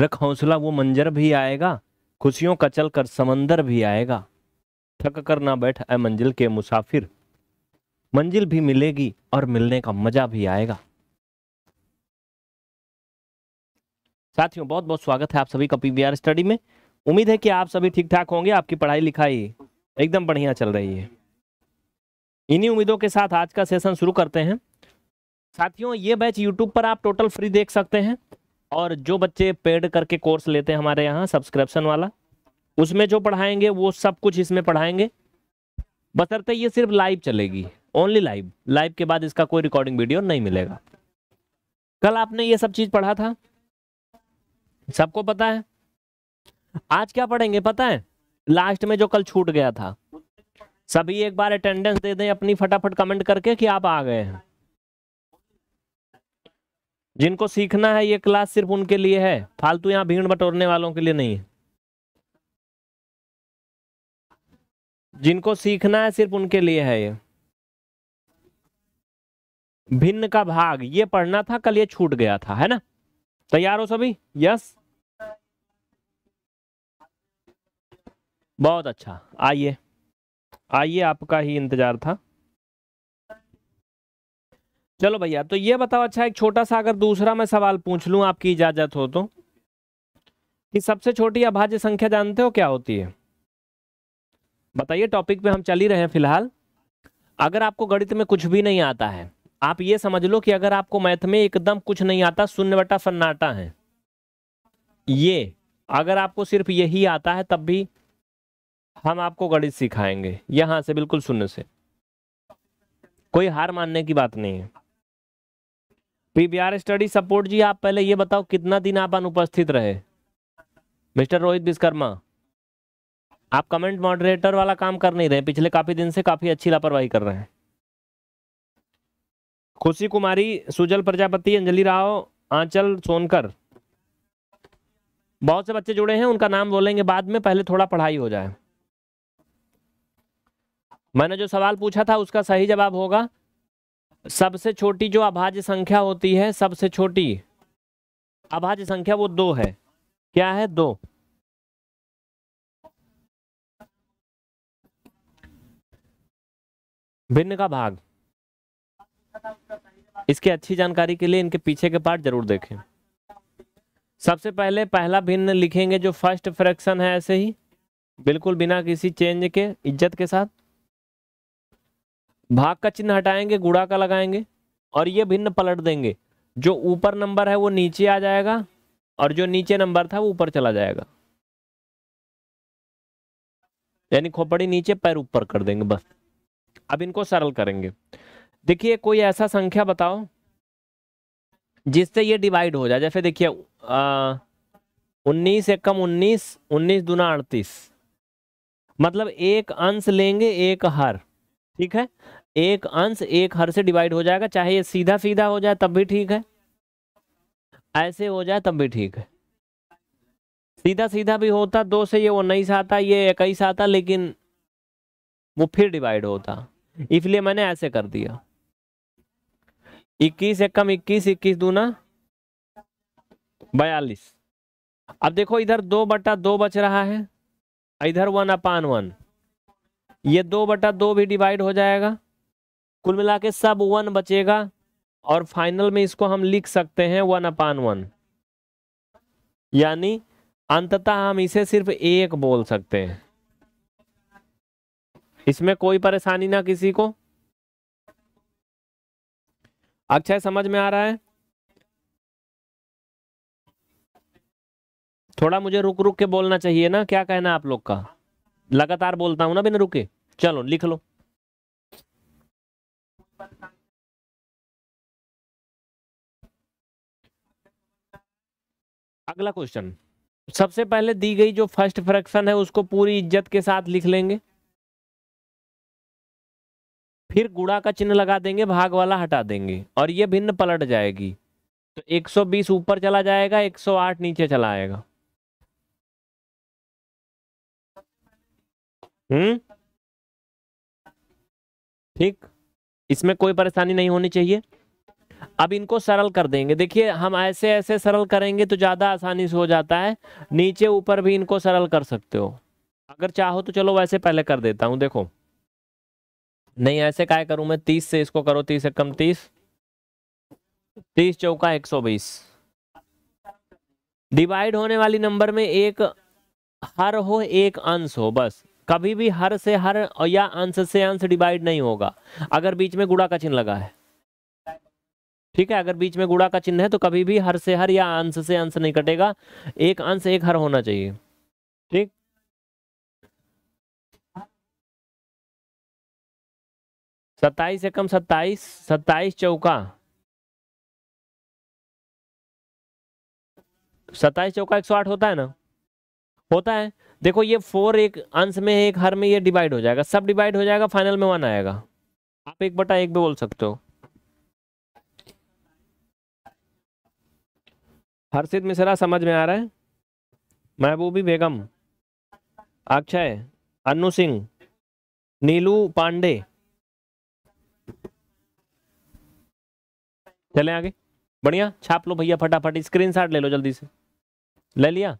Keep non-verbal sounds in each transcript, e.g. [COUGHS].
रख हौसला वो मंजर भी आएगा खुशियों का चल कर समंदर भी आएगा थक कर ना बैठ ए मंजिल के मुसाफिर मंजिल भी मिलेगी और मिलने का मजा भी आएगा साथियों बहुत बहुत स्वागत है आप सभी का पीवीआर स्टडी में उम्मीद है कि आप सभी ठीक ठाक होंगे आपकी पढ़ाई लिखाई एकदम बढ़िया चल रही है इन्हीं उम्मीदों के साथ आज का सेशन शुरू करते हैं साथियों ये बैच यूट्यूब पर आप टोटल फ्री देख सकते हैं और जो बच्चे पेड करके कोर्स लेते हैं हमारे यहाँ सब्सक्रिप्शन वाला उसमें जो पढ़ाएंगे वो सब कुछ इसमें पढ़ाएंगे बसरते ये सिर्फ लाइव चलेगी ओनली लाइव लाइव के बाद इसका कोई रिकॉर्डिंग वीडियो नहीं मिलेगा कल आपने ये सब चीज़ पढ़ा था सबको पता है आज क्या पढ़ेंगे पता है लास्ट में जो कल छूट गया था सभी एक बार अटेंडेंस दे दें अपनी फटाफट कमेंट करके कि आप आ गए हैं जिनको सीखना है ये क्लास सिर्फ उनके लिए है फालतू यहाँ भीड़ बटोरने वालों के लिए नहीं है जिनको सीखना है सिर्फ उनके लिए है ये भिन्न का भाग ये पढ़ना था कल ये छूट गया था है ना तैयार हो सभी यस बहुत अच्छा आइए आइए आपका ही इंतजार था चलो भैया तो ये बताओ अच्छा एक छोटा सा अगर दूसरा मैं सवाल पूछ लूँ आपकी इजाज़त हो तो कि सबसे छोटी अभाज्य संख्या जानते हो क्या होती है बताइए टॉपिक पे हम चल ही रहे हैं फिलहाल अगर आपको गणित में कुछ भी नहीं आता है आप ये समझ लो कि अगर आपको मैथ में एकदम कुछ नहीं आता शून्य बटा सन्नाटा है ये अगर आपको सिर्फ यही आता है तब भी हम आपको गणित सिखाएंगे यहां से बिल्कुल शून्य से कोई हार मानने की बात नहीं है पीबीआर स्टडी सपोर्ट जी आप पहले ये बताओ कितना दिन आप अनुपस्थित रहे मिस्टर रोहित विश्वकर्मा आप कमेंट मॉडरेटर वाला काम कर नहीं रहे पिछले काफी दिन से काफी अच्छी लापरवाही कर रहे हैं खुशी कुमारी सुजल प्रजापति अंजलि राव आंचल सोनकर बहुत से बच्चे जुड़े हैं उनका नाम बोलेंगे बाद में पहले थोड़ा पढ़ाई हो जाए मैंने जो सवाल पूछा था उसका सही जवाब होगा सबसे छोटी जो अभाज्य संख्या होती है सबसे छोटी अभाज्य संख्या वो दो है क्या है दो भिन्न का भाग इसकी अच्छी जानकारी के लिए इनके पीछे के पार्ट जरूर देखें सबसे पहले पहला भिन्न लिखेंगे जो फर्स्ट फ्रैक्शन है ऐसे ही बिल्कुल बिना किसी चेंज के इज्जत के साथ भाग का चिन्ह हटाएंगे गुड़ा का लगाएंगे और ये भिन्न पलट देंगे जो ऊपर नंबर है वो नीचे आ जाएगा और जो नीचे नंबर था वो ऊपर चला जाएगा यानी खोपड़ी नीचे पैर ऊपर कर देंगे बस अब इनको सरल करेंगे देखिए कोई ऐसा संख्या बताओ जिससे ये डिवाइड हो जाए जैसे देखिए उन्नीस एकम उन्नीस उन्नीस दूना अड़तीस मतलब एक अंश लेंगे एक हर ठीक है एक अंश एक हर से डिवाइड हो जाएगा चाहे ये सीधा सीधा हो जाए तब भी ठीक है ऐसे हो जाए तब भी ठीक है सीधा सीधा भी होता दो से ये उन्नीस आता ये इक्कीस आता लेकिन वो फिर डिवाइड होता इसलिए मैंने ऐसे कर दिया इक्कीस एक कम इक्कीस इक्कीस दूना बयालीस अब देखो इधर दो बटा दो बच रहा है इधर वन अपान वन ये दो बटा दो भी डिवाइड हो जाएगा कुल मिला के सब वन बचेगा और फाइनल में इसको हम लिख सकते हैं वन अपान वन यानी अंततः हम इसे सिर्फ एक बोल सकते हैं इसमें कोई परेशानी ना किसी को अच्छा समझ में आ रहा है थोड़ा मुझे रुक रुक के बोलना चाहिए ना क्या कहना आप लोग का लगातार बोलता हूं ना बिना रुके चलो लिख लो अगला क्वेश्चन सबसे पहले दी गई जो फर्स्ट फ्रैक्शन है उसको पूरी इज्जत के साथ लिख लेंगे फिर गुड़ा का चिन्ह लगा देंगे भाग वाला हटा देंगे और ये भिन्न पलट जाएगी तो 120 ऊपर चला जाएगा 108 नीचे चला आएगा हम्म ठीक इसमें कोई परेशानी नहीं होनी चाहिए अब इनको सरल कर देंगे देखिए हम ऐसे ऐसे सरल करेंगे तो ज़्यादा आसानी से हो जाता है नीचे ऊपर भी इनको सरल कर सकते हो अगर चाहो तो चलो वैसे पहले कर देता हूँ देखो नहीं ऐसे काय करूँ मैं तीस से इसको करो तीस से कम तीस तीस चौका एक सौ बीस डिवाइड होने वाली नंबर में एक हर हो एक अंश हो बस कभी भी हर से हर या अंश से अंश डिवाइड नहीं होगा अगर बीच में गुड़ा का चिन्ह लगा है ठीक है अगर बीच में गुड़ा का चिन्ह है तो कभी भी हर से हर या अंश से अंश नहीं कटेगा एक अंश एक हर होना चाहिए ठीक सत्ताईस एकम सत्ताईस सत्ताईस चौका सत्ताईस चौका एक सौ आठ होता है ना होता है देखो ये फोर एक अंश में एक हर में ये डिवाइड हो जाएगा सब डिवाइड हो जाएगा फाइनल में वन आएगा आप एक बटा एक भी बोल सकते हो हर्षित मिश्रा समझ में आ रहा है महबूबी बेगम अक्षय अनु सिंह नीलू पांडे चले आगे बढ़िया छाप लो भैया फटाफट स्क्रीनशॉट ले लो जल्दी से ले लिया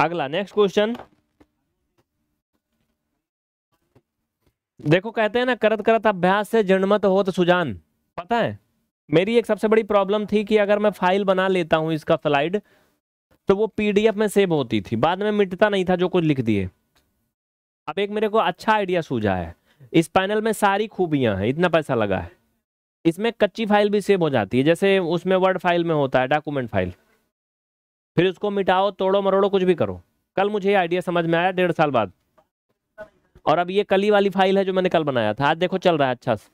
अगला नेक्स्ट क्वेश्चन देखो कहते हैं ना करत करत अभ्यास से जनमत हो तो सुजान पता है मेरी एक सबसे बड़ी प्रॉब्लम थी कि अगर मैं फाइल बना लेता हूँ इसका स्लाइड तो वो पीडीएफ में सेव होती थी बाद में मिटता नहीं था जो कुछ लिख दिए अब एक मेरे को अच्छा आइडिया सूझा है इस पैनल में सारी खूबियां हैं इतना पैसा लगा है इसमें कच्ची फाइल भी सेव हो जाती है जैसे उसमें वर्ड फाइल में होता है डॉक्यूमेंट फाइल फिर उसको मिटाओ तोड़ो मरोड़ो कुछ भी करो कल मुझे ये आइडिया समझ में आया डेढ़ साल बाद और अब ये कली वाली फाइल है जो मैंने कल बनाया था आज देखो चल रहा है अच्छा से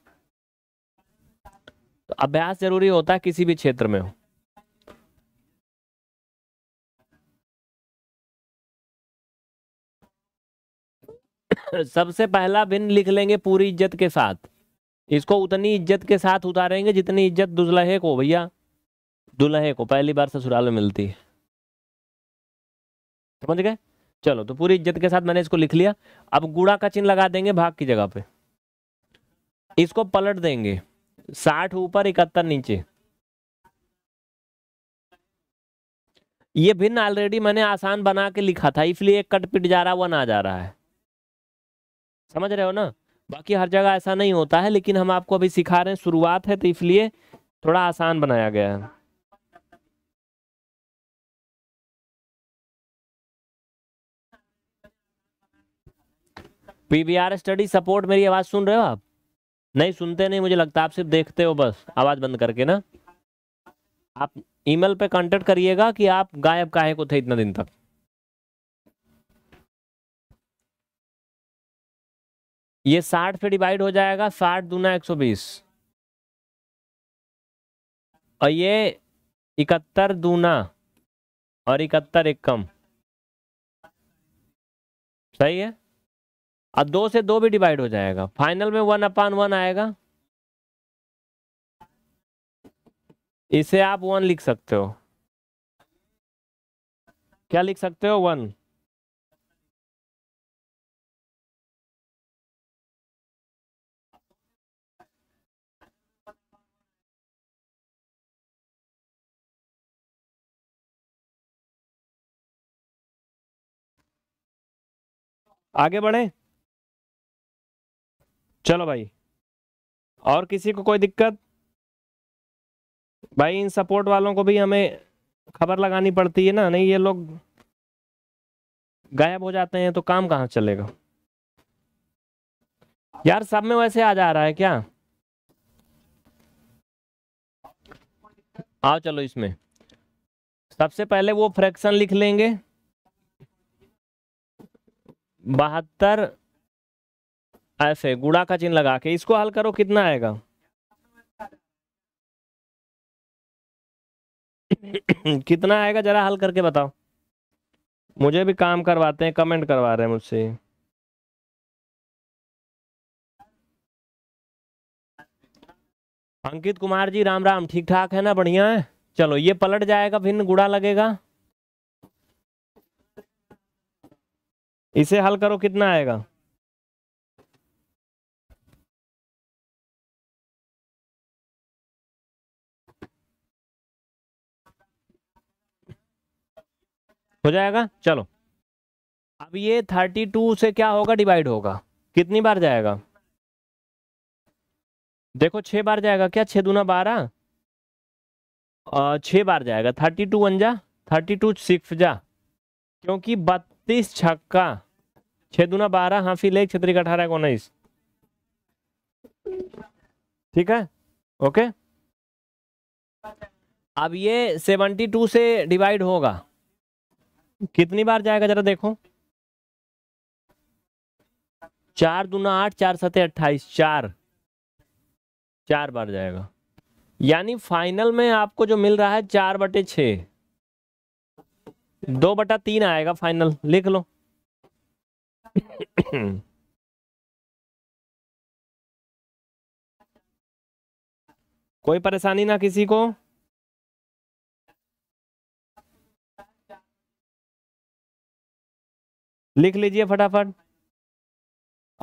तो अभ्यास जरूरी होता है किसी भी क्षेत्र में हो [COUGHS] सबसे पहला बिन लिख लेंगे पूरी इज्जत के साथ इसको उतनी इज्जत के साथ उतारेंगे जितनी इज्जत दुल्हे को भैया दुल्हे को पहली बार ससुराल में मिलती है समझ गए चलो तो पूरी इज्जत के साथ मैंने इसको लिख लिया अब गुड़ा का चिन्ह लगा देंगे भाग की जगह पे इसको पलट देंगे साठ ऊपर इकहत्तर नीचे ये भिन्न ऑलरेडी मैंने आसान बना के लिखा था इसलिए कट पिट जा रहा वन आ जा रहा है समझ रहे हो ना बाकी हर जगह ऐसा नहीं होता है लेकिन हम आपको अभी सिखा रहे हैं शुरुआत है तो इसलिए थोड़ा आसान बनाया गया है पीवीआर स्टडी सपोर्ट मेरी आवाज़ सुन रहे हो आप नहीं सुनते नहीं मुझे लगता आप सिर्फ देखते हो बस आवाज़ बंद करके ना आप ईमेल पे कांटेक्ट करिएगा कि आप गायब काहे को थे इतना दिन तक ये साठ पे डिवाइड हो जाएगा साठ दूना एक सौ बीस और ये इकहत्तर दूना और इकहत्तर एक कम सही है अब दो से दो भी डिवाइड हो जाएगा फाइनल में वन अपान वन आएगा इसे आप वन लिख सकते हो क्या लिख सकते हो वन आगे बढ़े चलो भाई और किसी को कोई दिक्कत भाई इन सपोर्ट वालों को भी हमें खबर लगानी पड़ती है ना नहीं ये लोग गायब हो जाते हैं तो काम कहाँ चलेगा यार सब में वैसे आ जा रहा है क्या आओ चलो इसमें सबसे पहले वो फ्रैक्शन लिख लेंगे बहत्तर ऐसे गुड़ा का चिन्ह लगा के इसको हल करो कितना आएगा [COUGHS] कितना आएगा जरा हल करके बताओ मुझे भी काम करवाते हैं कमेंट करवा रहे हैं मुझसे अंकित कुमार जी राम राम ठीक ठाक है ना बढ़िया है चलो ये पलट जाएगा भिन्न गुड़ा लगेगा इसे हल करो कितना आएगा हो जाएगा चलो अब ये थर्टी टू से क्या होगा डिवाइड होगा कितनी बार जाएगा देखो छह बार जाएगा क्या छह दूना बारह छह बार जाएगा थर्टी टू वन जा थर्टी टू सिक्स जा क्योंकि बत्तीस छक्का छह दूना बारह हाँ फिर एक छतरी अठारह एक उन्नीस ठीक है ओके अब ये सेवेंटी टू से डिवाइड होगा कितनी बार जाएगा जरा देखो चार दूना आठ चार सतह अट्ठाईस चार चार बार जाएगा यानी फाइनल में आपको जो मिल रहा है चार बटे छ दो बटा तीन आएगा फाइनल लिख लो कोई परेशानी ना किसी को लिख लीजिए फटाफट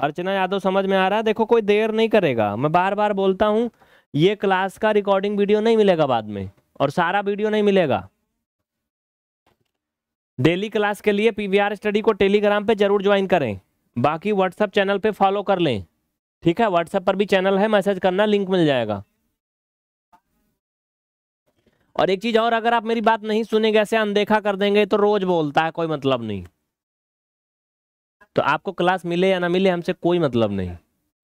अर्चना यादव समझ में आ रहा है देखो कोई देर नहीं करेगा मैं बार बार बोलता हूँ ये क्लास का रिकॉर्डिंग वीडियो नहीं मिलेगा बाद में और सारा वीडियो नहीं मिलेगा डेली क्लास के लिए पीवीआर स्टडी को टेलीग्राम पे जरूर ज्वाइन करें बाकी व्हाट्सएप चैनल पे फॉलो कर लें ठीक है व्हाट्सएप पर भी चैनल है मैसेज करना लिंक मिल जाएगा और एक चीज़ और अगर आप मेरी बात नहीं सुनेंगे ऐसे अनदेखा कर देंगे तो रोज़ बोलता है कोई मतलब नहीं तो आपको क्लास मिले या ना मिले हमसे कोई मतलब नहीं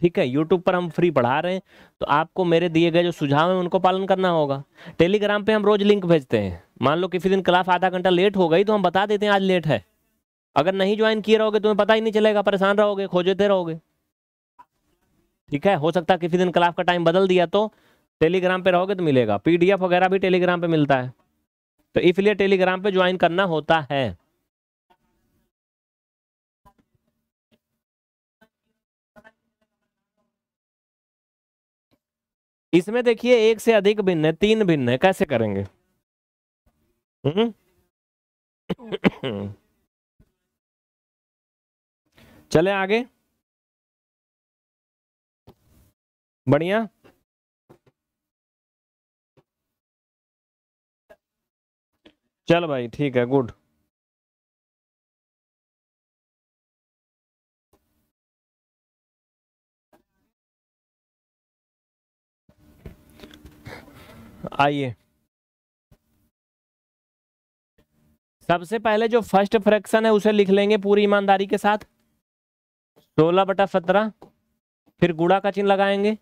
ठीक है यूट्यूब पर हम फ्री पढ़ा रहे हैं तो आपको मेरे दिए गए जो सुझाव हैं उनको पालन करना होगा टेलीग्राम पे हम रोज़ लिंक भेजते हैं मान लो किसी दिन क्लास आधा घंटा लेट हो गई तो हम बता देते हैं आज लेट है अगर नहीं ज्वाइन किए रहोगे तुम्हें पता ही नहीं चलेगा परेशान रहोगे खोजते रहोगे ठीक है हो सकता है किसी दिन क्लास का टाइम बदल दिया तो टेलीग्राम पे रहोगे तो मिलेगा पीडीएफ वगैरह भी टेलीग्राम पे मिलता है तो इसलिए टेलीग्राम पे ज्वाइन करना होता है इसमें देखिए एक से अधिक भिन्न है तीन भिन्न है कैसे करेंगे हम्म। चले आगे बढ़िया चल भाई ठीक है गुड आइए सबसे पहले जो फर्स्ट फ्रैक्शन है उसे लिख लेंगे पूरी ईमानदारी के साथ सोलह बटा सत्रह फिर गुड़ा का चिन्ह लगाएंगे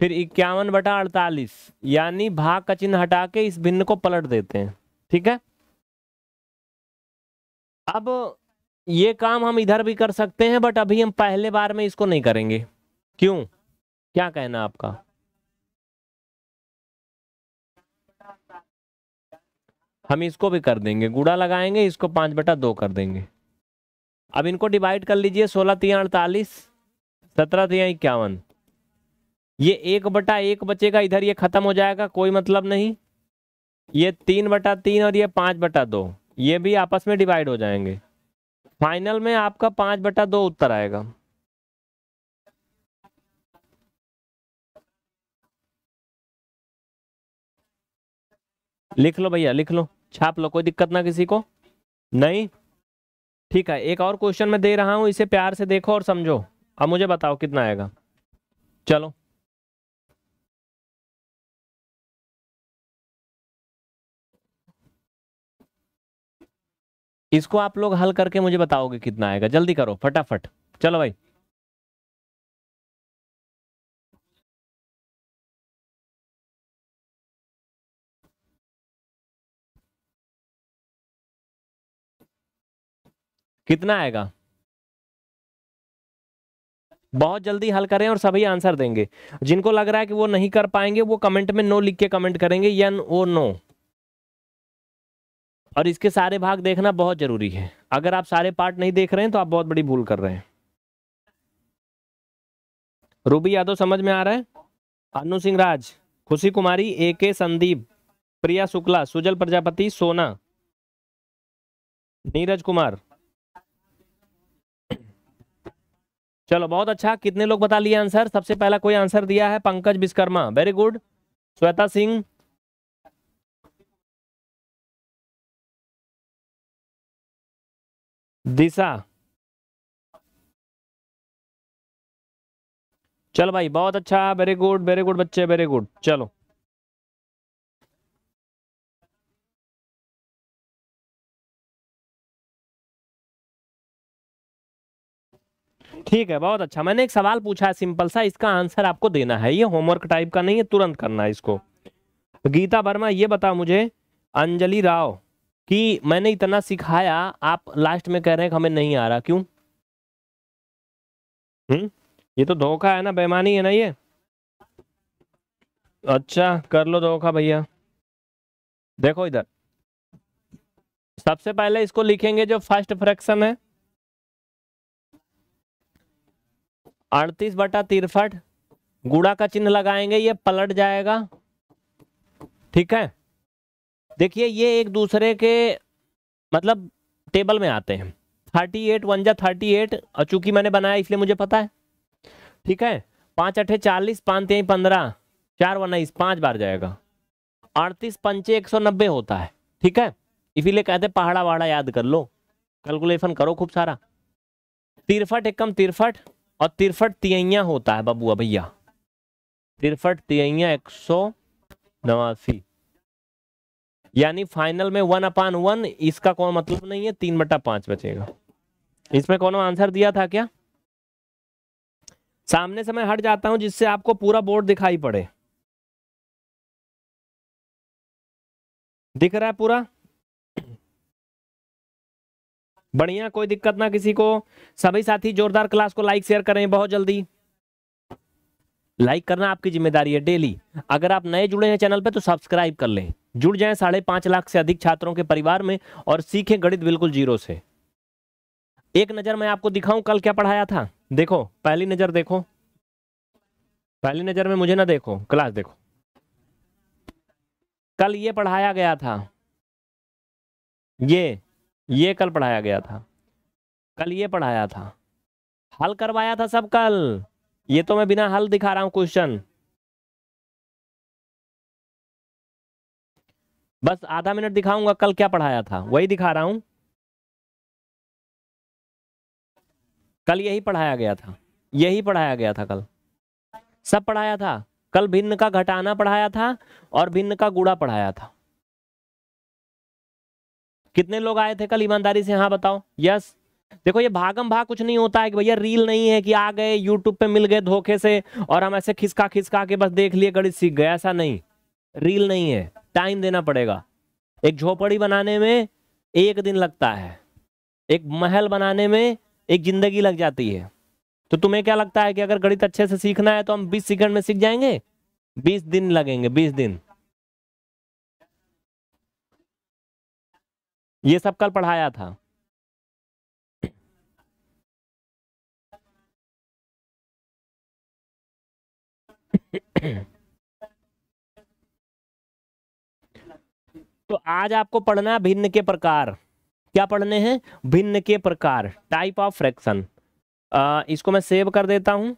फिर इक्यावन बटा अड़तालीस यानी भाग का चिन्ह हटा के इस भिन्न को पलट देते हैं ठीक है अब ये काम हम इधर भी कर सकते हैं बट अभी हम पहले बार में इसको नहीं करेंगे क्यों क्या कहना आपका हम इसको भी कर देंगे गुड़ा लगाएंगे इसको पाँच बटा दो कर देंगे अब इनको डिवाइड कर लीजिए सोलह तीन अड़तालीस सत्रह तीन इक्यावन ये एक बटा एक बचेगा इधर ये ख़त्म हो जाएगा कोई मतलब नहीं ये तीन बटा तीन और ये पाँच बटा दो ये भी आपस में डिवाइड हो जाएंगे फाइनल में आपका पाँच बटा दो उत्तर आएगा लिख लो भैया लिख लो छाप लो कोई दिक्कत ना किसी को नहीं ठीक है एक और क्वेश्चन मैं दे रहा हूं इसे प्यार से देखो और समझो अब मुझे बताओ कितना आएगा चलो इसको आप लोग हल करके मुझे बताओगे कितना आएगा जल्दी करो फटाफट चलो भाई कितना आएगा बहुत जल्दी हल करें और सभी आंसर देंगे जिनको लग रहा है कि वो नहीं कर पाएंगे वो कमेंट में नो लिख के कमेंट करेंगे यन ओ नो और इसके सारे भाग देखना बहुत जरूरी है अगर आप सारे पार्ट नहीं देख रहे हैं तो आप बहुत बड़ी भूल कर रहे हैं रूबी यादव समझ में आ रहा है अनु सिंह राज खुशी कुमारी ए के संदीप प्रिया शुक्ला सुजल प्रजापति सोना नीरज कुमार चलो बहुत अच्छा कितने लोग बता लिए आंसर सबसे पहला कोई आंसर दिया है पंकज विश्वकर्मा वेरी गुड श्वेता सिंह दिशा चलो भाई बहुत अच्छा वेरी गुड वेरी गुड बच्चे वेरी गुड चलो ठीक है बहुत अच्छा मैंने एक सवाल पूछा है सिंपल सा इसका आंसर आपको देना है ये होमवर्क टाइप का नहीं है तुरंत करना है इसको गीता वर्मा ये बताओ मुझे अंजलि राव कि मैंने इतना सिखाया आप लास्ट में कह रहे हैं कि हमें नहीं आ रहा क्यों हम्म ये तो धोखा है ना बेमानी है ना ये अच्छा कर लो धोखा भैया देखो इधर सबसे पहले इसको लिखेंगे जो फर्स्ट फ्रैक्शन है अड़तीस बटा तिरफट गुड़ा का चिन्ह लगाएंगे ये पलट जाएगा ठीक है देखिए ये एक दूसरे के मतलब टेबल में आते हैं थर्टी एट वन जा थर्टी एट और चूंकि मैंने बनाया इसलिए मुझे पता है ठीक है पाँच अठे चालीस पाँच तेई पंद्रह चार उन्नीस पाँच बार जाएगा अड़तीस पंचे एक सौ नब्बे होता है ठीक है इसीलिए कहते हैं पहाड़ा वहाड़ा याद कर लो कैलकुलेशन करो खूब सारा तिरफट एकम तिरफट और तिरफट तियैया होता है बबुआ भैया तिरफट तियैया एक सौ नवासी यानी फाइनल में वन अपान वन इसका कौन मतलब नहीं है तीन बटा पांच बचेगा इसमें कौन आंसर दिया था क्या सामने से मैं हट जाता हूं जिससे आपको पूरा बोर्ड दिखाई पड़े दिख रहा है पूरा बढ़िया कोई दिक्कत ना किसी को सभी साथी जोरदार क्लास को लाइक शेयर करें बहुत जल्दी लाइक करना आपकी जिम्मेदारी है डेली अगर आप नए जुड़े हैं चैनल पे तो सब्सक्राइब कर लें जुड़ जाएं साढ़े पांच लाख से अधिक छात्रों के परिवार में और सीखें गणित बिल्कुल जीरो से एक नज़र मैं आपको दिखाऊं कल क्या पढ़ाया था देखो पहली नज़र देखो पहली नज़र में मुझे ना देखो क्लास देखो कल ये पढ़ाया गया था ये ये कल पढ़ाया गया था कल ये पढ़ाया था हल करवाया था सब कल ये तो मैं बिना हल दिखा रहा हूं क्वेश्चन बस आधा मिनट दिखाऊंगा कल क्या पढ़ाया था वही दिखा रहा हूं कल यही पढ़ाया गया था यही पढ़ाया गया था कल सब पढ़ाया था कल भिन्न का घटाना पढ़ाया था और भिन्न का गुड़ा पढ़ाया था कितने लोग आए थे कल ईमानदारी से हाँ बताओ यस देखो ये भागम भाग कुछ नहीं होता है कि भैया रील नहीं है कि आ गए यूट्यूब पे मिल गए धोखे से और हम ऐसे खिसका खिसका के बस देख लिए गणित सीख गए ऐसा नहीं रील नहीं है टाइम देना पड़ेगा एक झोपड़ी बनाने में एक दिन लगता है एक महल बनाने में एक जिंदगी लग जाती है तो तुम्हें क्या लगता है कि अगर गणित अच्छे से सीखना है तो हम बीस सेकेंड में सीख जाएंगे बीस दिन लगेंगे बीस दिन ये सब कल पढ़ाया था तो आज आपको पढ़ना है भिन्न के प्रकार क्या पढ़ने हैं भिन्न के प्रकार टाइप ऑफ फ्रैक्शन इसको मैं सेव कर देता हूं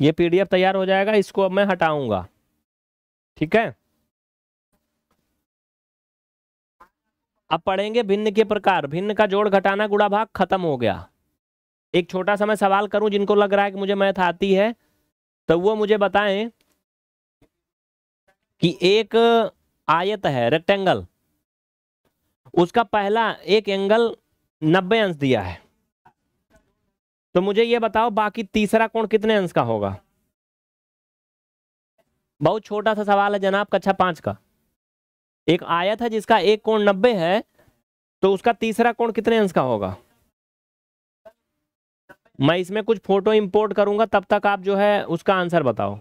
ये पीडीएफ तैयार हो जाएगा इसको अब मैं हटाऊंगा ठीक है अब पढ़ेंगे भिन्न के प्रकार भिन्न का जोड़ घटाना गुड़ा भाग खत्म हो गया एक छोटा सा मैं सवाल करूं जिनको लग रहा है कि मुझे मैथ आती है तो वो मुझे बताएं कि एक आयत है रेक्टेंगल उसका पहला एक एंगल नब्बे अंश दिया है तो मुझे ये बताओ बाकी तीसरा कोण कितने अंश का होगा बहुत छोटा सा सवाल है जनाब कक्षा पांच का एक आयत है जिसका एक कोण नब्बे है तो उसका तीसरा कोण कितने अंश का होगा मैं इसमें कुछ फोटो इंपोर्ट करूंगा तब तक आप जो है उसका आंसर बताओ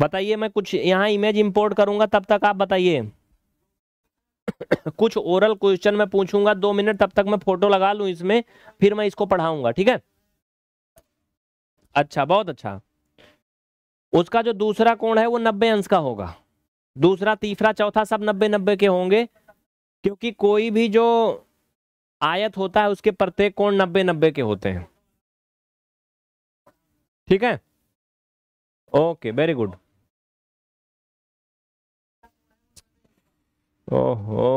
बताइए मैं कुछ यहाँ इमेज इंपोर्ट करूंगा तब तक आप बताइए कुछ ओरल क्वेश्चन मैं पूछूंगा दो मिनट तब तक मैं फोटो लगा लू इसमें फिर मैं इसको पढ़ाऊंगा ठीक है अच्छा बहुत अच्छा उसका जो दूसरा कोण है वो नब्बे अंश का होगा दूसरा तीसरा चौथा सब नब्बे नब्बे के होंगे क्योंकि कोई भी जो आयत होता है उसके प्रत्येक कोण नब्बे नब्बे के होते हैं ठीक है ओके वेरी गुड ओहो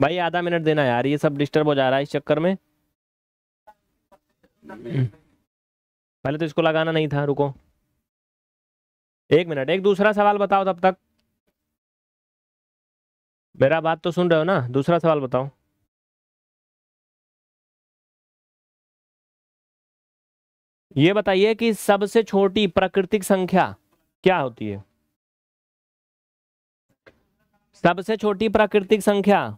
भाई आधा मिनट देना यार ये सब डिस्टर्ब हो जा रहा है इस चक्कर में पहले तो इसको लगाना नहीं था रुको एक मिनट एक दूसरा सवाल बताओ तब तक मेरा बात तो सुन रहे हो ना दूसरा सवाल बताओ ये बताइए कि सबसे छोटी प्राकृतिक संख्या क्या होती है सबसे छोटी प्राकृतिक संख्या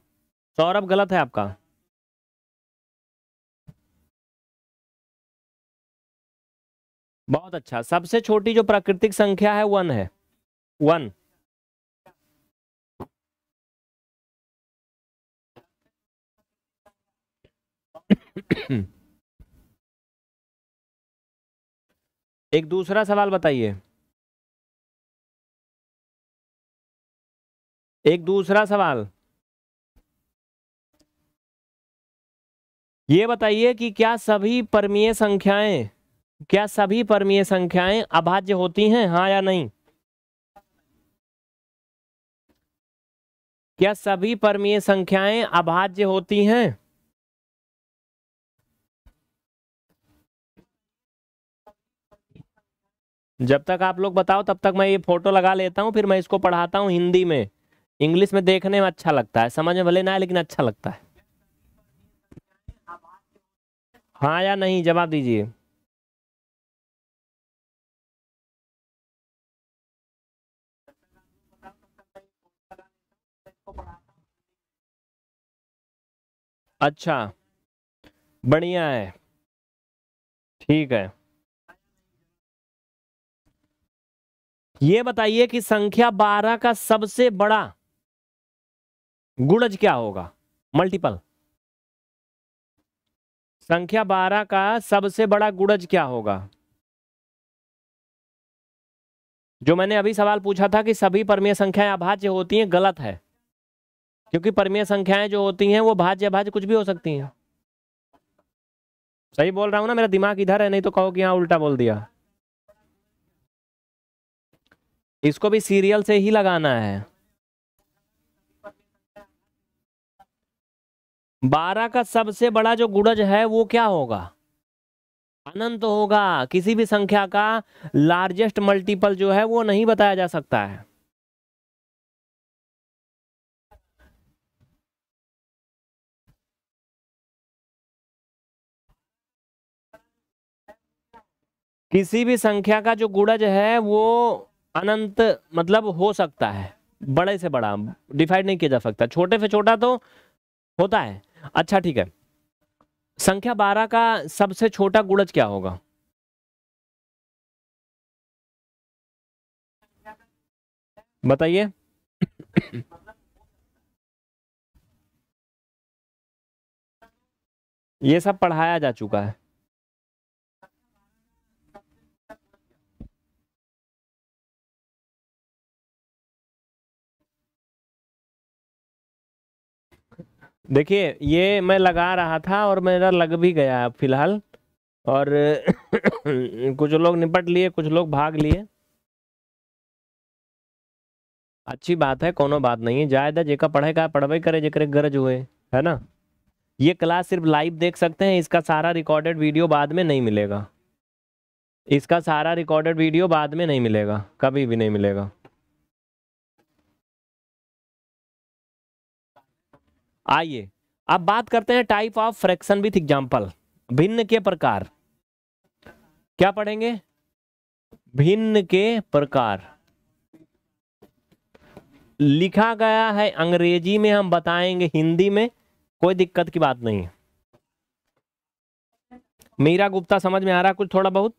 सौरभ गलत है आपका बहुत अच्छा सबसे छोटी जो प्राकृतिक संख्या है वन है वन एक दूसरा सवाल बताइए एक दूसरा सवाल ये बताइए कि क्या सभी परमीय संख्याएं क्या सभी परमीय संख्याएं अभाज्य होती हैं हाँ या नहीं क्या सभी परमीय संख्याएं अभाज्य होती हैं जब तक आप लोग बताओ तब तक मैं ये फोटो लगा लेता हूँ फिर मैं इसको पढ़ाता हूँ हिंदी में इंग्लिश में देखने में अच्छा लगता है समझ में भले ना है लेकिन अच्छा लगता है हाँ या नहीं जवाब दीजिए अच्छा बढ़िया है ठीक है ये बताइए कि संख्या बारह का सबसे बड़ा गुणज क्या होगा मल्टीपल संख्या बारह का सबसे बड़ा गुणज क्या होगा जो मैंने अभी सवाल पूछा था कि सभी परमीय संख्याएं अभाज्य होती हैं गलत है क्योंकि परमीय संख्याएं जो होती हैं वो भाज्य भाज्य कुछ भी हो सकती हैं सही बोल रहा हूं ना मेरा दिमाग इधर है नहीं तो कहो कि यहां उल्टा बोल दिया इसको भी सीरियल से ही लगाना है बारह का सबसे बड़ा जो गुड़ज है वो क्या होगा अनंत होगा किसी भी संख्या का लार्जेस्ट मल्टीपल जो है वो नहीं बताया जा सकता है किसी भी संख्या का जो गुड़ज है वो अनंत मतलब हो सकता है बड़े से बड़ा डिफाइड नहीं किया जा सकता छोटे से छोटा तो होता है अच्छा ठीक है संख्या बारह का सबसे छोटा गुड़ज क्या होगा बताइए ये सब पढ़ाया जा चुका है देखिए ये मैं लगा रहा था और मेरा लग भी गया फिलहाल और [COUGHS] कुछ लोग निपट लिए कुछ लोग भाग लिए अच्छी बात है कोनो बात नहीं है जायदा जेका का पढ़वा करे जेकरे गरज हुए है ना ये क्लास सिर्फ लाइव देख सकते हैं इसका सारा रिकॉर्डेड वीडियो बाद में नहीं मिलेगा इसका सारा रिकॉर्डेड वीडियो बाद में नहीं मिलेगा कभी भी नहीं मिलेगा आइए अब बात करते हैं type of fraction with example भिन्न के प्रकार क्या पढ़ेंगे भिन्न के प्रकार लिखा गया है अंग्रेजी में हम बताएंगे हिंदी में कोई दिक्कत की बात नहीं मीरा गुप्ता समझ में आ रहा कुछ थोड़ा बहुत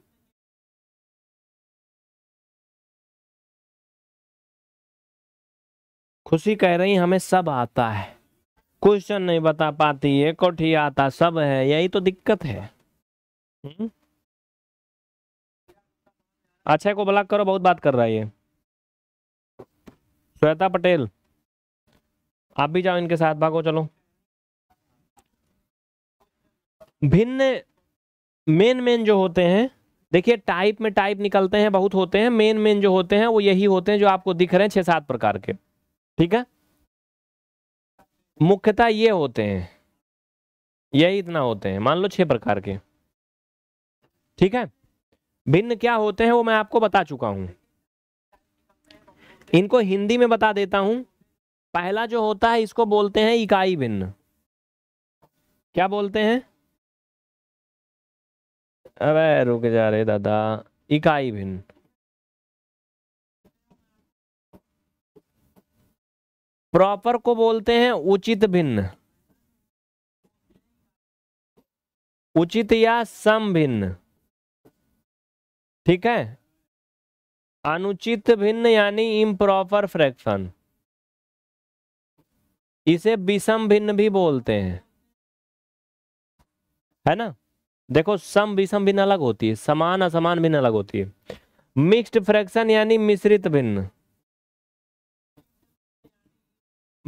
खुशी कह रही हमें सब आता है क्वेश्चन नहीं बता पाती एक कोठी आता सब है यही तो दिक्कत है हुँ? हम्म? अच्छा को ब्लॉक करो बहुत बात कर रहा है ये श्वेता पटेल आप भी जाओ इनके साथ भागो चलो भिन्न मेन मेन जो होते हैं देखिए टाइप में टाइप निकलते हैं बहुत होते हैं मेन मेन जो होते हैं वो यही होते हैं जो आपको दिख रहे हैं छह सात प्रकार के ठीक है मुख्यतः ये होते हैं यही इतना होते हैं मान लो छह प्रकार के ठीक है भिन्न क्या होते हैं वो मैं आपको बता चुका हूं इनको हिंदी में बता देता हूं पहला जो होता है इसको बोलते हैं इकाई भिन्न क्या बोलते हैं अरे रुक जा रहे दादा इकाई भिन्न प्रॉपर को बोलते हैं उचित भिन्न उचित या सम भिन्न ठीक है अनुचित भिन्न यानी इम्प्रॉपर फ्रैक्शन इसे विषम भिन्न भी बोलते हैं है ना देखो सम विषम भिन्न अलग होती है समान असमान भिन्न अलग होती है मिक्स्ड फ्रैक्शन यानी मिश्रित भिन्न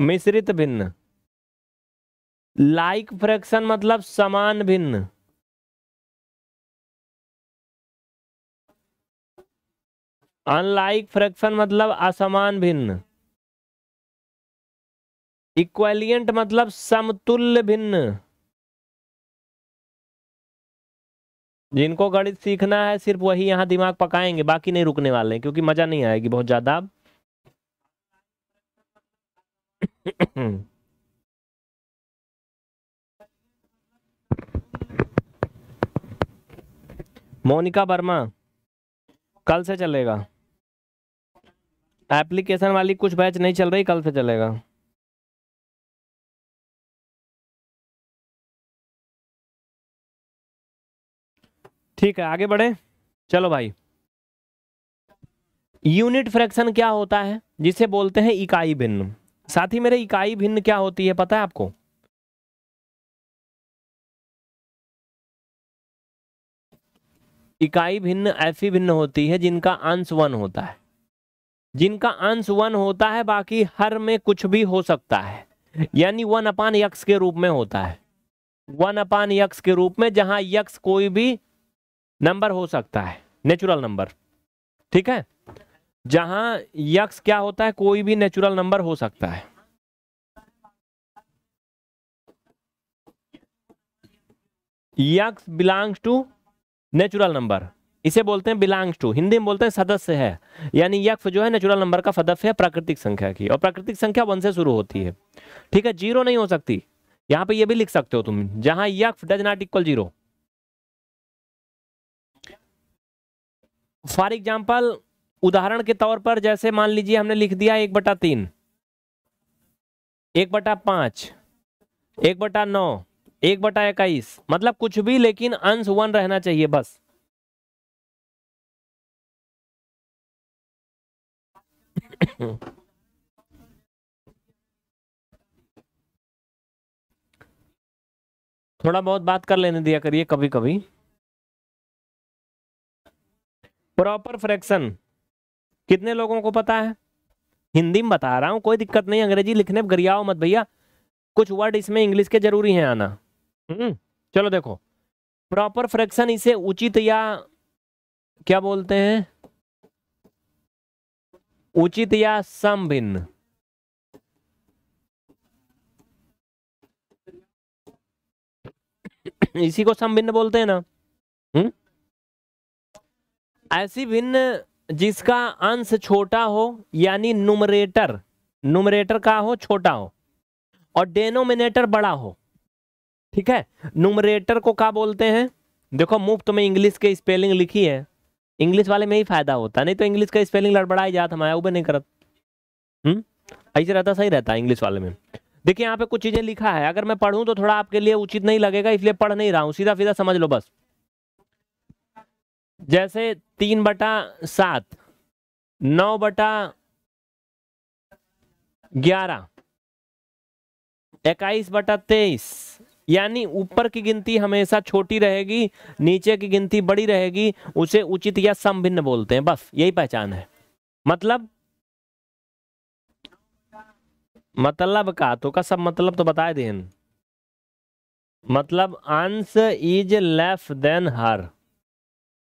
मिश्रित भिन्न लाइक फ्रैक्शन मतलब समान भिन्न अनलाइक फ्रैक्शन मतलब असमान भिन्न इक्वेलियंट मतलब समतुल्य भिन्न जिनको गणित सीखना है सिर्फ वही यहां दिमाग पकाएंगे बाकी नहीं रुकने वाले क्योंकि मजा नहीं आएगी बहुत ज्यादा अब मोनिका वर्मा कल से चलेगा एप्लीकेशन वाली कुछ बैच नहीं चल रही कल से चलेगा ठीक है आगे बढ़े चलो भाई यूनिट फ्रैक्शन क्या होता है जिसे बोलते हैं इकाई भिन्न साथ ही मेरे इकाई भिन्न क्या होती है पता है आपको इकाई भिन्न ऐसी भिन्न होती है जिनका अंश वन होता है जिनका अंश वन होता है बाकी हर में कुछ भी हो सकता है यानी वन अपान यक्ष के रूप में होता है वन अपान यक्ष के रूप में जहां यक्ष कोई भी नंबर हो सकता है नेचुरल नंबर ठीक है जहां यक्ष क्या होता है कोई भी नेचुरल नंबर हो सकता है x belongs to natural number इसे बोलते हैं बिलोंग्स टू हिंदी में बोलते हैं सदस्य है यानी यक्ष जो है नेचुरल नंबर का सदस्य है प्राकृतिक संख्या की और प्राकृतिक संख्या वन से शुरू होती है ठीक है जीरो नहीं हो सकती यहां पे ये भी लिख सकते हो तुम जहां x does not equal zero for example उदाहरण के तौर पर जैसे मान लीजिए हमने लिख दिया एक बटा तीन एक बटा पांच एक बटा नौ एक बटा इक्कीस मतलब कुछ भी लेकिन अंश वन रहना चाहिए बस थोड़ा बहुत बात कर लेने दिया करिए कभी कभी प्रॉपर फ्रैक्शन कितने लोगों को पता है हिंदी में बता रहा हूं कोई दिक्कत नहीं अंग्रेजी लिखने गरियाओ मत भैया कुछ वर्ड इसमें इंग्लिश के जरूरी हैं आना हम्म, चलो देखो प्रॉपर फ्रैक्शन इसे उचित या क्या बोलते हैं उचित या समभिन्न इसी को भिन्न बोलते हैं ना हम्म ऐसी भिन्न जिसका अंश छोटा हो यानी नुमरेटर नुमरेटर का हो छोटा हो और डेनोमिनेटर बड़ा हो ठीक है नुमरेटर को क्या बोलते हैं देखो मुफ्त में इंग्लिश के स्पेलिंग लिखी है इंग्लिश वाले में ही फायदा होता नहीं तो इंग्लिश का स्पेलिंग लड़बड़ाई जाता हमारा वो भी नहीं करत हम्म? ऐसे रहता सही रहता है इंग्लिश वाले में देखिए यहाँ पे कुछ चीजें लिखा है अगर मैं पढ़ू तो थोड़ा आपके लिए उचित नहीं लगेगा इसलिए पढ़ नहीं रहा हूं सीधा सीधा समझ लो बस जैसे तीन बटा सात नौ बटा ग्यारह इक्कीस बटा तेईस यानी ऊपर की गिनती हमेशा छोटी रहेगी नीचे की गिनती बड़ी रहेगी उसे उचित या समभिन्न बोलते हैं बस यही पहचान है मतलब मतलब का तो का सब मतलब तो बताए दे मतलब अंश इज लेस देन हर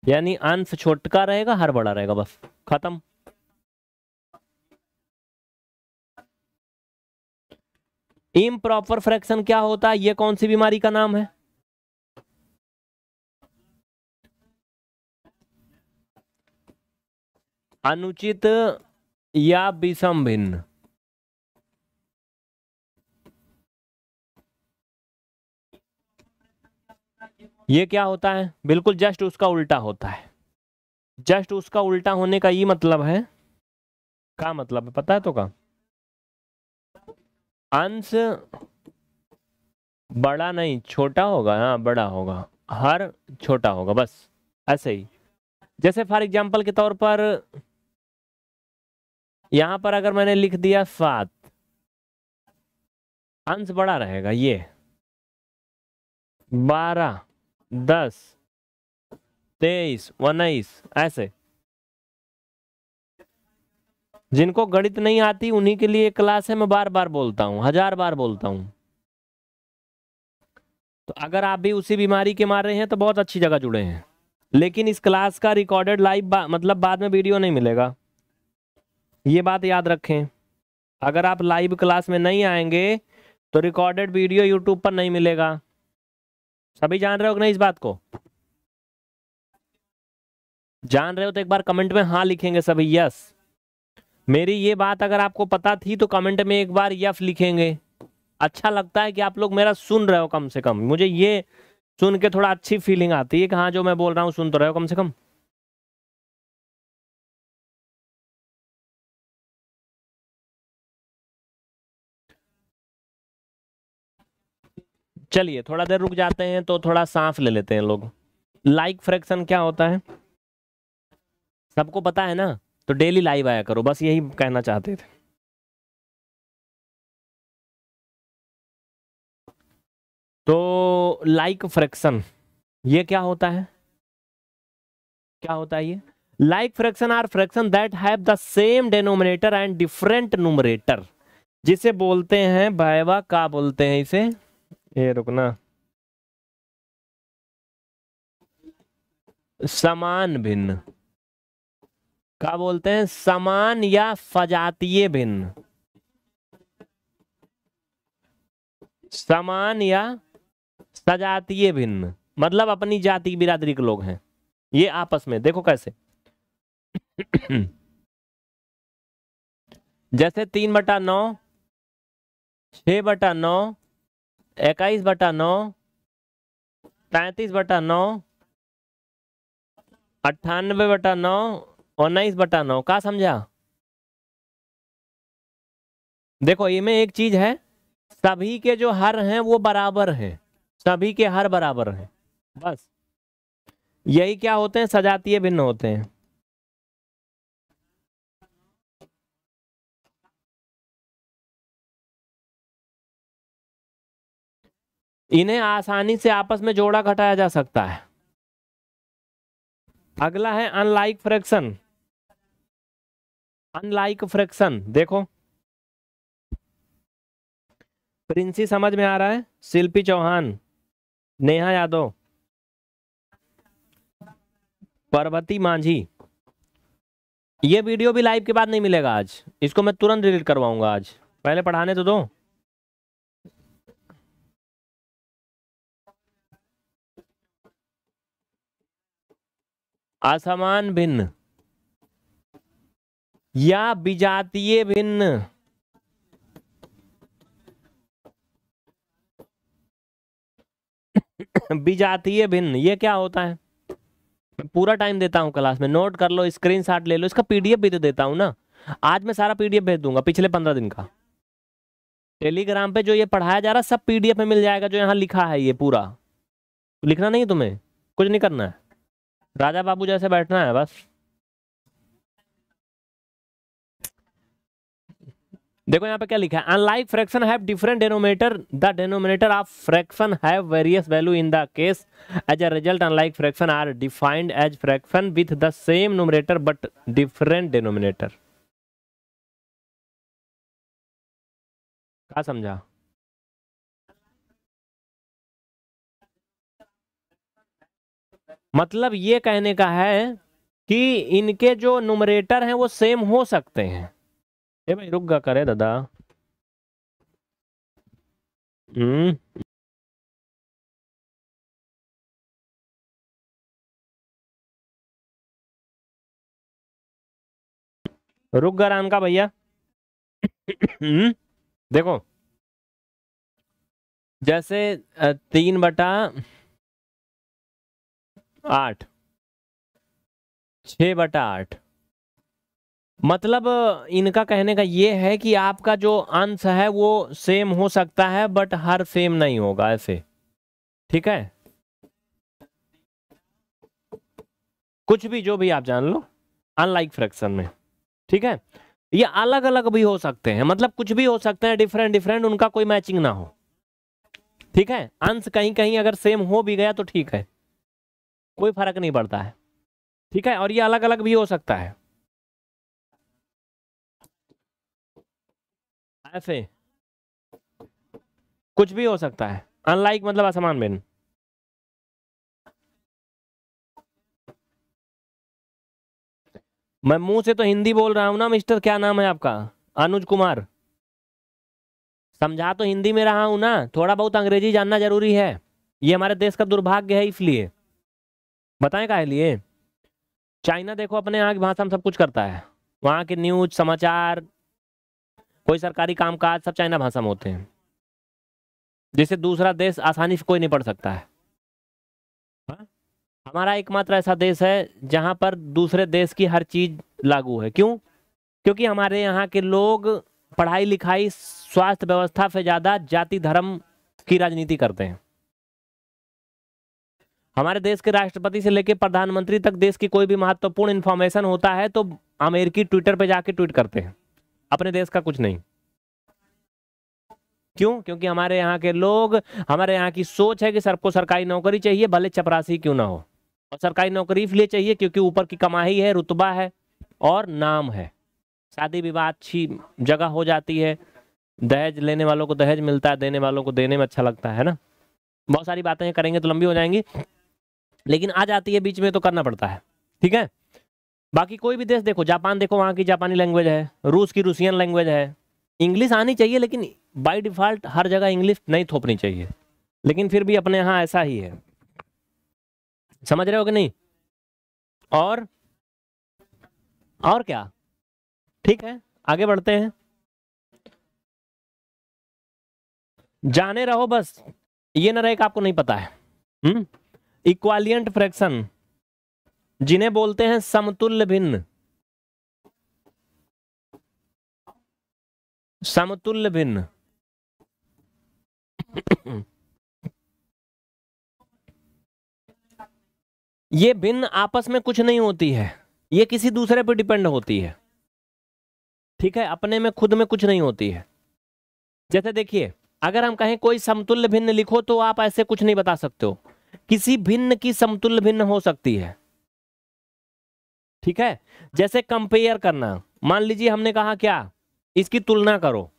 यानी अंश छोटका रहेगा हर बड़ा रहेगा बस खत्म इम प्रॉपर फ्रैक्शन क्या होता है यह कौन सी बीमारी का नाम है अनुचित या विषम भिन्न ये क्या होता है बिल्कुल जस्ट उसका उल्टा होता है जस्ट उसका उल्टा होने का ये मतलब है का मतलब है पता है तो का अंश बड़ा नहीं छोटा होगा हाँ बड़ा होगा हर छोटा होगा बस ऐसे ही जैसे फॉर एग्जाम्पल के तौर पर यहां पर अगर मैंने लिख दिया सात अंश बड़ा रहेगा ये बारह दस तेईस उन्नीस ऐसे जिनको गणित नहीं आती उन्हीं के लिए क्लास है मैं बार बार बोलता हूँ हजार बार बोलता हूँ तो अगर आप भी उसी बीमारी के मारे हैं तो बहुत अच्छी जगह जुड़े हैं लेकिन इस क्लास का रिकॉर्डेड लाइव बा, मतलब बाद में वीडियो नहीं मिलेगा ये बात याद रखें अगर आप लाइव क्लास में नहीं आएंगे तो रिकॉर्डेड वीडियो यूट्यूब पर नहीं मिलेगा सभी जान रहे हो नहीं इस बात को जान रहे हो तो एक बार कमेंट में हाँ लिखेंगे सभी यस मेरी ये बात अगर आपको पता थी तो कमेंट में एक बार यफ लिखेंगे अच्छा लगता है कि आप लोग मेरा सुन रहे हो कम से कम मुझे ये सुन के थोड़ा अच्छी फीलिंग आती है कि हाँ जो मैं बोल रहा हूँ सुन तो रहे हो कम से कम चलिए थोड़ा देर रुक जाते हैं तो थोड़ा सांस ले लेते हैं लोग लाइक फ्रैक्शन क्या होता है सबको पता है ना तो डेली लाइव आया करो बस यही कहना चाहते थे तो लाइक फ्रैक्शन ये क्या होता है क्या होता है ये like fraction are fraction that have the same denominator and different numerator जिसे बोलते हैं भाईवा का बोलते हैं इसे ये रुकना समान भिन्न क्या बोलते हैं समान या सजातीय भिन्न समान या सजातीय भिन्न मतलब अपनी जाति बिरादरी के लोग हैं ये आपस में देखो कैसे [CLEARS THROAT] जैसे तीन बटा नौ छ बटा नौ इक्कीस बटा नौ तैतीस बटा नौ अट्ठानबे बटा नौ उन्नीस बटा नौ का समझा देखो में एक चीज है सभी के जो हर हैं वो बराबर हैं सभी के हर बराबर हैं बस यही क्या होते हैं सजातीय भिन्न होते हैं इन्हें आसानी से आपस में जोड़ा घटाया जा सकता है अगला है अनलाइक फ्रैक्शन अनलाइक फ्रैक्शन देखो प्रिंसी समझ में आ रहा है शिल्पी चौहान नेहा यादव पर्वती मांझी ये वीडियो भी लाइव के बाद नहीं मिलेगा आज इसको मैं तुरंत डिलीट करवाऊंगा आज पहले पढ़ाने तो दो असमान भिन्न या विजातीय भिन्न विजातीय भिन्न ये क्या होता है मैं पूरा टाइम देता हूं क्लास में नोट कर लो स्क्रीनशॉट ले लो इसका पीडीएफ भी तो देता हूँ ना आज मैं सारा पीडीएफ भेज दूंगा पिछले पंद्रह दिन का टेलीग्राम पे जो ये पढ़ाया जा रहा है सब पीडीएफ में मिल जाएगा जो यहाँ लिखा है ये पूरा लिखना नहीं तुम्हें कुछ नहीं करना है राजा बाबू जैसे बैठना है बस देखो यहाँ पे क्या लिखा है unlike fraction have different denominator the denominator of fraction have various value in the case as a result unlike fraction are defined as fraction with the same numerator but different denominator क्या समझा मतलब ये कहने का है कि इनके जो नुमरेटर हैं वो सेम हो सकते हैं ए भाई रुक गा करे दादा हम्म रुक गा रान का भैया देखो जैसे तीन बटा आठ छ बटा आठ मतलब इनका कहने का ये है कि आपका जो अंश है वो सेम हो सकता है बट हर सेम नहीं होगा ऐसे ठीक है कुछ भी जो भी आप जान लो अनलाइक फ्रैक्शन में ठीक है ये अलग अलग भी हो सकते हैं मतलब कुछ भी हो सकते हैं डिफरेंट डिफरेंट उनका कोई मैचिंग ना हो ठीक है अंश कहीं कहीं अगर सेम हो भी गया तो ठीक है कोई फर्क नहीं पड़ता है ठीक है और ये अलग अलग भी हो सकता है एफ कुछ भी हो सकता है अनलाइक मतलब असमान बिन मैं मुंह से तो हिंदी बोल रहा हूं ना मिस्टर क्या नाम है आपका अनुज कुमार समझा तो हिंदी में रहा हूं ना थोड़ा बहुत अंग्रेजी जानना जरूरी है ये हमारे देश का दुर्भाग्य है इसलिए बताएं का लिए चाइना देखो अपने यहाँ की भाषा में सब कुछ करता है वहाँ के न्यूज समाचार कोई सरकारी कामकाज सब चाइना भाषा में होते हैं जिसे दूसरा देश आसानी से कोई नहीं पढ़ सकता है हा? हमारा एकमात्र ऐसा देश है जहाँ पर दूसरे देश की हर चीज़ लागू है क्यों क्योंकि हमारे यहाँ के लोग पढ़ाई लिखाई स्वास्थ्य व्यवस्था से ज़्यादा जाति धर्म की राजनीति करते हैं हमारे देश के राष्ट्रपति से लेकर प्रधानमंत्री तक देश की कोई भी महत्वपूर्ण इंफॉर्मेशन होता है तो अमेरिकी ट्विटर पर जाके ट्वीट करते हैं अपने देश का कुछ नहीं क्यों क्योंकि हमारे यहाँ के लोग हमारे यहाँ की सोच है कि सबको सरकारी नौकरी चाहिए भले चपरासी क्यों ना हो और सरकारी नौकरी इसलिए चाहिए क्योंकि ऊपर की कमाई है रुतबा है और नाम है शादी विवाह अच्छी जगह हो जाती है दहेज लेने वालों को दहेज मिलता है देने वालों को देने में अच्छा लगता है ना बहुत सारी बातें करेंगे तो लंबी हो जाएंगी लेकिन आ जाती है बीच में तो करना पड़ता है ठीक है बाकी कोई भी देश देखो जापान देखो वहाँ की जापानी लैंग्वेज है रूस की रूसियन लैंग्वेज है इंग्लिश आनी चाहिए लेकिन बाई डिफ़ॉल्ट हर जगह इंग्लिश नहीं थोपनी चाहिए लेकिन फिर भी अपने यहाँ ऐसा ही है समझ रहे हो कि नहीं और और क्या ठीक है आगे बढ़ते हैं जाने रहो बस ये ना रहे आपको नहीं पता है इक्वालियंट हम्म, फ्रैक्शन जिन्हें बोलते हैं समतुल्य भिन्न समतुल्य भिन्न ये भिन्न आपस में कुछ नहीं होती है ये किसी दूसरे पर डिपेंड होती है ठीक है अपने में खुद में कुछ नहीं होती है जैसे देखिए अगर हम कहें कोई समतुल्य भिन्न लिखो तो आप ऐसे कुछ नहीं बता सकते हो किसी भिन्न की समतुल्य भिन्न हो सकती है ठीक है जैसे कंपेयर करना मान लीजिए हमने कहा क्या इसकी तुलना करो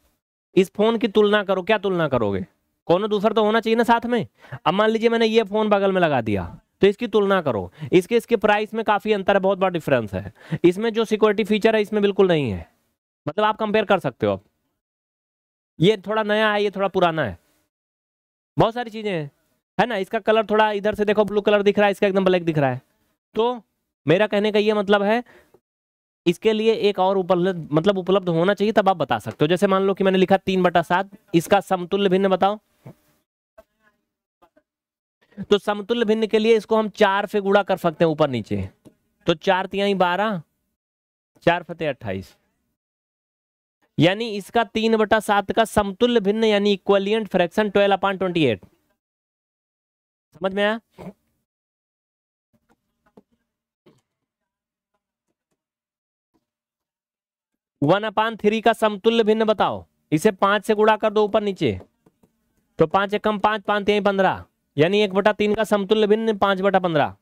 इस फोन की तुलना करो क्या तुलना करोगे कोनो दूसरा तो होना चाहिए ना साथ में अब मान लीजिए मैंने ये फोन बगल में लगा दिया तो इसकी तुलना करो इसके इसके प्राइस में काफ़ी अंतर है बहुत बड़ा डिफरेंस है इसमें जो सिक्योरिटी फीचर है इसमें बिल्कुल नहीं है मतलब आप कंपेयर कर सकते हो आप ये थोड़ा नया है ये थोड़ा पुराना है बहुत सारी चीज़ें हैं है ना इसका कलर थोड़ा इधर से देखो ब्लू कलर दिख रहा है इसका एकदम ब्लैक दिख रहा है तो मेरा कहने का ये मतलब है इसके लिए एक और उपलब्ध मतलब उपलब्ध होना चाहिए तब आप बता सकते हो जैसे मान लो कि मैंने लिखा तीन बटा सात इसका समतुल्य भिन्न बताओ तो समतुल्य भिन्न के लिए इसको हम चार से गुड़ा कर सकते हैं ऊपर नीचे तो चार तिहाई बारह चार फते अट्ठाईस यानी इसका तीन बटा सात का समतुल्य भिन्न यानी equivalent fraction twelve upon twenty eight समझ में आया वन अपान थ्री का समतुल्य भिन्न बताओ इसे पांच से गुड़ा कर दो ऊपर नीचे तो पांच एक कम पांच पांच तीन पंद्रह यानी एक बटा तीन का समतुल्य भिन्न पांच बटा पंद्रह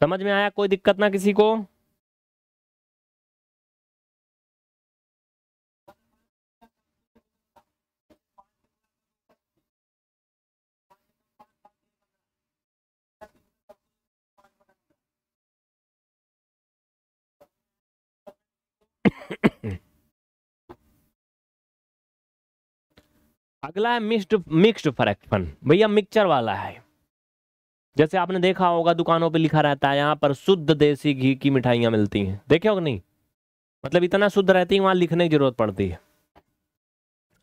समझ में आया कोई दिक्कत ना किसी को अगला है मिक्सड मिक्सड फ्रैक्शन भैया मिक्सचर वाला है जैसे आपने देखा होगा दुकानों पे लिखा रहता है यहाँ पर शुद्ध देसी घी की मिठाइयाँ मिलती हैं देखे हो नहीं मतलब इतना शुद्ध रहती है वहाँ लिखने की जरूरत पड़ती है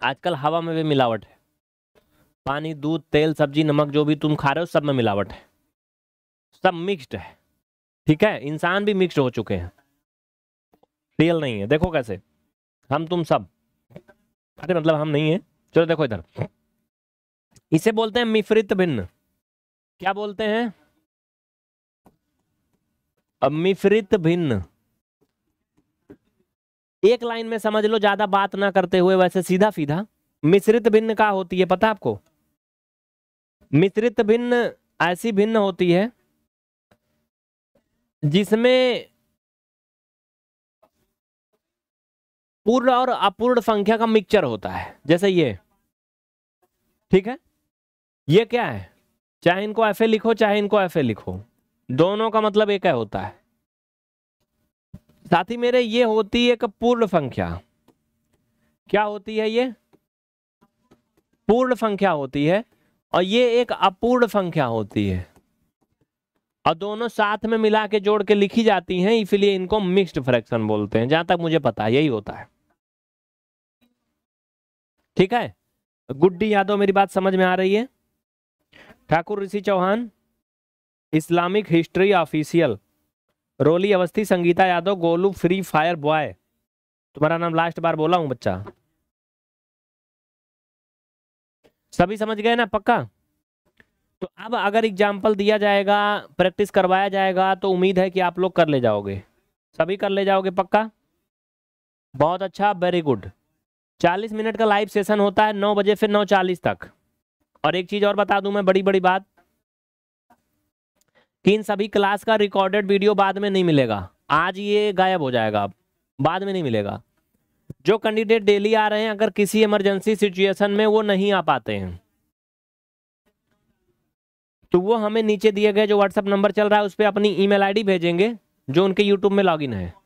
आजकल हवा में भी मिलावट है पानी दूध तेल सब्जी नमक जो भी तुम खा रहे हो सब में मिलावट है सब मिक्स्ड है ठीक है इंसान भी मिक्स्ड हो चुके हैं रियल नहीं है देखो कैसे हम तुम सब अरे मतलब हम नहीं है चलो देखो इधर इसे बोलते हैं मिश्रित भिन्न क्या बोलते हैं मिश्रित भिन्न एक लाइन में समझ लो ज्यादा बात ना करते हुए वैसे सीधा सीधा मिश्रित भिन्न का होती है पता आपको मिश्रित भिन्न ऐसी भिन्न होती है जिसमें पूर्ण और अपूर्ण संख्या का मिक्सचर होता है जैसे ये ठीक है ये क्या है चाहे इनको एफ लिखो चाहे इनको एफ लिखो दोनों का मतलब एक है होता है साथ ही मेरे ये होती है एक पूर्ण संख्या क्या होती है ये पूर्ण संख्या होती है और ये एक अपूर्ण संख्या होती है और दोनों साथ में मिला के जोड़ के लिखी जाती हैं इसलिए इनको मिक्स्ड फ्रैक्शन बोलते हैं जहां तक मुझे पता यही होता है ठीक है गुड्डी यादव मेरी बात समझ में आ रही है Thakur Rishi Chauhan Islamic history official Roli Awasthi Sangeeta Yadav Golu free fire boy तुम्हारा नाम लास्ट बार बोला हूं बच्चा सभी समझ गए ना पक्का तो अब अगर एग्जाम्पल दिया जाएगा प्रैक्टिस करवाया जाएगा तो उम्मीद है कि आप लोग कर ले जाओगे सभी कर ले जाओगे पक्का बहुत अच्छा वेरी गुड चालीस मिनट का लाइव सेशन होता है नौ बजे फिर नौ चालीस तक और एक चीज़ और बता दूं मैं बड़ी बड़ी बात कि इन सभी क्लास का रिकॉर्डेड वीडियो बाद में नहीं मिलेगा आज ये गायब हो जाएगा बाद में नहीं मिलेगा जो कैंडिडेट डेली आ रहे हैं अगर किसी इमरजेंसी सिचुएशन में वो नहीं आ पाते हैं तो वो हमें नीचे दिए गए जो व्हाट्सअप नंबर चल रहा है उस पर अपनी ईमेल आईडी भेजेंगे जो उनके यूट्यूब में लॉग है